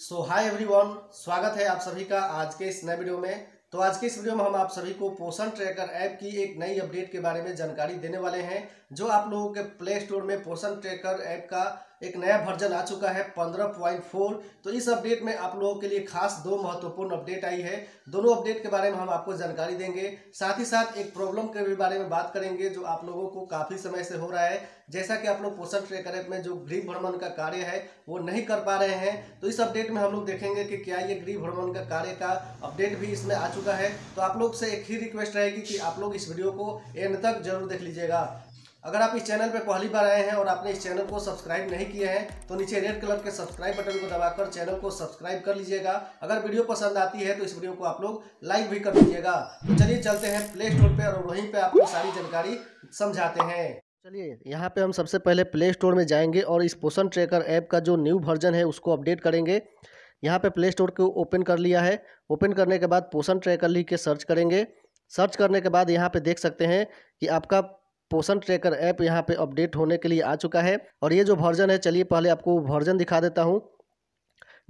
सो hi everyone स्वागत है आप सभी का आज के इस नए वीडियो में तो आज के इस वीडियो में हम आप सभी को पोषण ट्रैकर ऐप की एक नई अपडेट के बारे में जानकारी देने वाले हैं जो आप लोगों के प्ले स्टोर में पोषण ट्रैकर ऐप का एक नया वर्जन आ चुका है 15.4 तो इस अपडेट में आप लोगों के लिए खास दो महत्वपूर्ण अपडेट आई है दोनों अपडेट के बारे में हम आपको जानकारी देंगे साथ ही साथ एक प्रॉब्लम के भी बारे में बात करेंगे जो आप लोगों को काफ़ी समय से हो रहा है जैसा कि आप लोग पोषण ट्रेकर ऐप में जो गृह भ्रमण का कार्य है वो नहीं कर पा रहे हैं तो इस अपडेट में हम लोग देखेंगे कि क्या ये गृह भ्रमण का कार्य का अपडेट भी इसमें आ चुका है तो आप लोग से एक ही रिक्वेस्ट रहेगी कि आप लोग इस वीडियो को एंड तक जरूर देख लीजिएगा अगर आप इस चैनल पर पहली बार आए हैं और आपने इस चैनल को सब्सक्राइब नहीं किया है तो नीचे रेड कलर के सब्सक्राइब बटन को दबाकर चैनल को सब्सक्राइब कर लीजिएगा अगर वीडियो पसंद आती है तो इस वीडियो को आप लोग लाइक भी कर दीजिएगा तो चलिए चलते हैं प्ले स्टोर पर और वहीं पर आपको सारी जानकारी समझाते हैं चलिए यहाँ पर हम सबसे पहले प्ले स्टोर में जाएंगे और इस पोषण ट्रेकर ऐप का जो न्यू वर्जन है उसको अपडेट करेंगे यहाँ पे प्ले स्टोर को ओपन कर लिया है ओपन करने के बाद पोषण ट्रैकर लिख के सर्च करेंगे सर्च करने के बाद यहाँ पे देख सकते हैं कि आपका पोषण ट्रैकर ऐप यहाँ पे अपडेट होने के लिए आ चुका है और ये जो वर्जन है चलिए पहले आपको वर्जन दिखा देता हूँ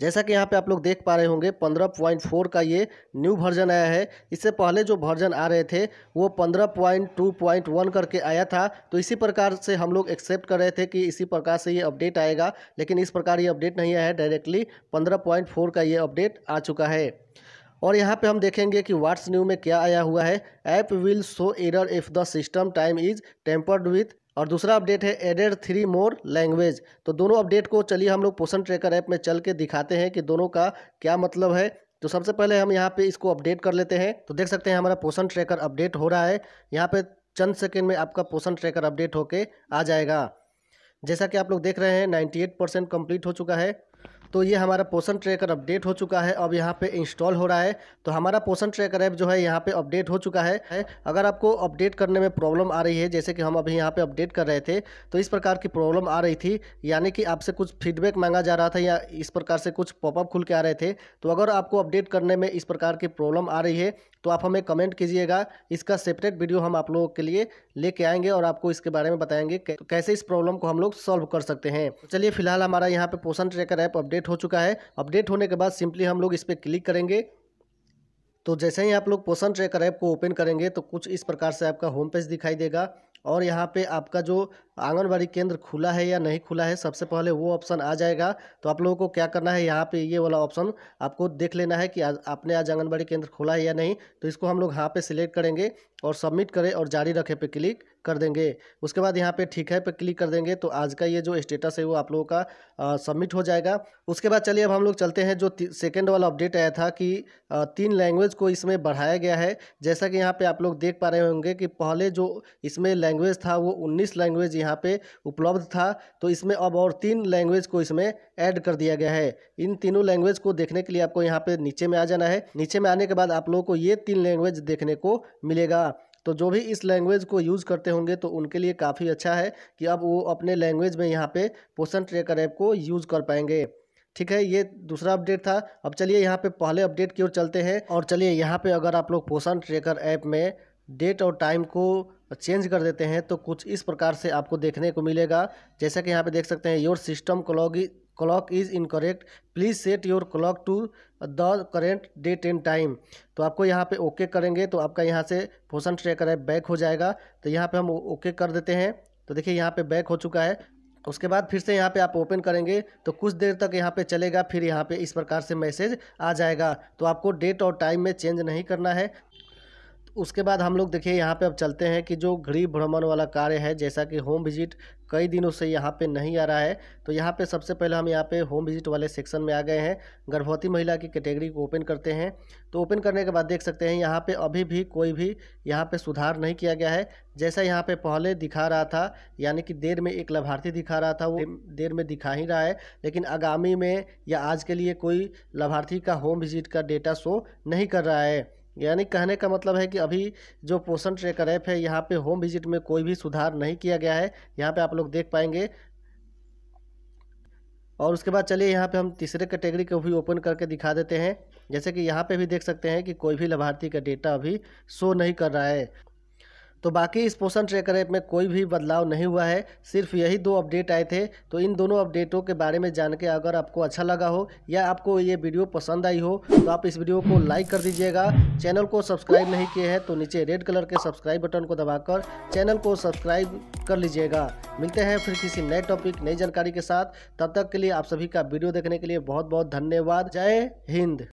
जैसा कि यहाँ पे आप लोग देख पा रहे होंगे 15.4 का ये न्यू वर्जन आया है इससे पहले जो वर्जन आ रहे थे वो 15.2.1 करके आया था तो इसी प्रकार से हम लोग एक्सेप्ट कर रहे थे कि इसी प्रकार से ये अपडेट आएगा लेकिन इस प्रकार ये अपडेट नहीं आया है डायरेक्टली 15.4 का ये अपडेट आ चुका है और यहाँ पे हम देखेंगे कि व्हाट्स न्यू में क्या आया हुआ है app will show error if the system time is tampered with और दूसरा अपडेट है एडेड थ्री मोर लैंग्वेज तो दोनों अपडेट को चलिए हम लोग पोषण ट्रेकर ऐप में चल के दिखाते हैं कि दोनों का क्या मतलब है तो सबसे पहले हम यहाँ पे इसको अपडेट कर लेते हैं तो देख सकते हैं हमारा पोषण ट्रैकर अपडेट हो रहा है यहाँ पे चंद सेकेंड में आपका पोषण ट्रैकर अपडेट होके आ जाएगा जैसा कि आप लोग देख रहे हैं नाइन्टी परसेंट कम्प्लीट हो चुका है तो ये हमारा पोषण ट्रैकर अपडेट हो चुका है अब यहाँ पे इंस्टॉल हो रहा है तो हमारा पोषण ट्रैकर ऐप जो है यहाँ पे अपडेट हो चुका है अगर आपको अपडेट करने में प्रॉब्लम आ रही है जैसे कि हम अभी यहाँ पे अपडेट कर रहे थे तो इस प्रकार की प्रॉब्लम आ रही थी यानी कि आपसे कुछ फीडबैक मांगा जा रहा था या इस प्रकार से कुछ पॉपअप खुल के आ रहे थे तो अगर आपको अपडेट करने में इस प्रकार की प्रॉब्लम आ रही है तो आप हमें कमेंट कीजिएगा इसका सेपरेट वीडियो हम आप लोगों के लिए लेके आएंगे और आपको इसके बारे में बताएंगे कैसे इस प्रॉब्लम को हम लोग सॉल्व कर सकते हैं तो चलिए फिलहाल हमारा यहाँ पे पोषण ट्रैकर ऐप अपडेट अपडेट हो चुका है अपडेट होने के बाद सिंपली हम लोग इस पर क्लिक करेंगे तो जैसे ही आप लोग पोषण ट्रैकर ऐप को ओपन करेंगे तो कुछ इस प्रकार से आपका होम पेज दिखाई देगा और यहाँ पे आपका जो आंगनबाड़ी केंद्र खुला है या नहीं खुला है सबसे पहले वो ऑप्शन आ जाएगा तो आप लोगों को क्या करना है यहाँ पे ये वाला ऑप्शन आपको देख लेना है कि आज आपने आज आंगनबाड़ी केंद्र खुला है या नहीं तो इसको हम लोग यहाँ पे सिलेक्ट करेंगे और सबमिट करें और जारी रखें पे क्लिक कर देंगे उसके बाद यहाँ पे ठीक है पे क्लिक कर देंगे तो आज का ये जो स्टेटस है वो आप लोगों का सबमिट हो जाएगा उसके बाद चलिए अब हम लोग चलते हैं जो सेकेंड वाला अपडेट आया था कि आ, तीन लैंग्वेज को इसमें बढ़ाया गया है जैसा कि यहाँ पे आप लोग देख पा रहे होंगे कि पहले जो इसमें लैंग्वेज था वो उन्नीस लैंग्वेज यहाँ पर उपलब्ध था तो इसमें अब और तीन लैंग्वेज को इसमें ऐड कर दिया गया है इन तीनों लैंग्वेज को देखने के लिए आपको यहाँ पे नीचे में आ जाना है नीचे में आने के बाद आप लोगों को ये तीन लैंग्वेज देखने को मिलेगा तो जो भी इस लैंग्वेज को यूज़ करते होंगे तो उनके लिए काफ़ी अच्छा है कि अब वो अपने लैंग्वेज में यहाँ पे पोषण ट्रेकर ऐप को यूज़ कर पाएंगे ठीक है ये दूसरा अपडेट था अब चलिए यहाँ पे पहले अपडेट की ओर चलते हैं और चलिए यहाँ पे अगर आप लोग पोषण ट्रेकर ऐप में डेट और टाइम को चेंज कर देते हैं तो कुछ इस प्रकार से आपको देखने को मिलेगा जैसा कि यहाँ पे देख सकते हैं your system clock is incorrect please set your clock to the current date and time तो आपको यहाँ पे ओके okay करेंगे तो आपका यहाँ से पोषण ट्रैकर है बैक हो जाएगा तो यहाँ पे हम ओके okay कर देते हैं तो देखिए यहाँ पे बैक हो चुका है उसके बाद फिर से यहाँ पे आप ओपन करेंगे तो कुछ देर तक यहाँ पे चलेगा फिर यहाँ पे इस प्रकार से मैसेज आ जाएगा तो आपको डेट और टाइम में चेंज नहीं करना है उसके बाद हम लोग देखिए यहाँ पे अब चलते हैं कि जो गृह भ्रमण वाला कार्य है जैसा कि होम विजिट कई दिनों से यहाँ पे नहीं आ रहा है तो यहाँ पे सबसे पहले हम यहाँ पे होम विजिट वाले सेक्शन में आ गए हैं गर्भवती महिला की कैटेगरी को ओपन करते हैं तो ओपन करने के बाद देख सकते हैं यहाँ पे अभी भी कोई भी यहाँ पे सुधार नहीं किया गया है जैसा यहाँ पे पहले दिखा रहा था यानी कि देर में एक लाभार्थी दिखा रहा था वो देर में दिखा ही रहा है लेकिन आगामी में या आज के लिए कोई लाभार्थी का होम विजिट का डेटा शो नहीं कर रहा है यानी कहने का मतलब है कि अभी जो पोषण ट्रेकर ऐप है यहाँ पे होम विजिट में कोई भी सुधार नहीं किया गया है यहाँ पे आप लोग देख पाएंगे और उसके बाद चलिए यहाँ पे हम तीसरे कैटेगरी को भी ओपन करके दिखा देते हैं जैसे कि यहाँ पे भी देख सकते हैं कि कोई भी लाभार्थी का डेटा अभी शो नहीं कर रहा है तो बाकी इस पोषण ट्रैकर ऐप में कोई भी बदलाव नहीं हुआ है सिर्फ यही दो अपडेट आए थे तो इन दोनों अपडेटों के बारे में जान के अगर आपको अच्छा लगा हो या आपको ये वीडियो पसंद आई हो तो आप इस वीडियो को लाइक कर दीजिएगा चैनल को सब्सक्राइब नहीं किए हैं तो नीचे रेड कलर के सब्सक्राइब बटन को दबाकर चैनल को सब्सक्राइब कर लीजिएगा मिलते हैं फिर किसी नए टॉपिक नई जानकारी के साथ तब तक के लिए आप सभी का वीडियो देखने के लिए बहुत बहुत धन्यवाद जय हिंद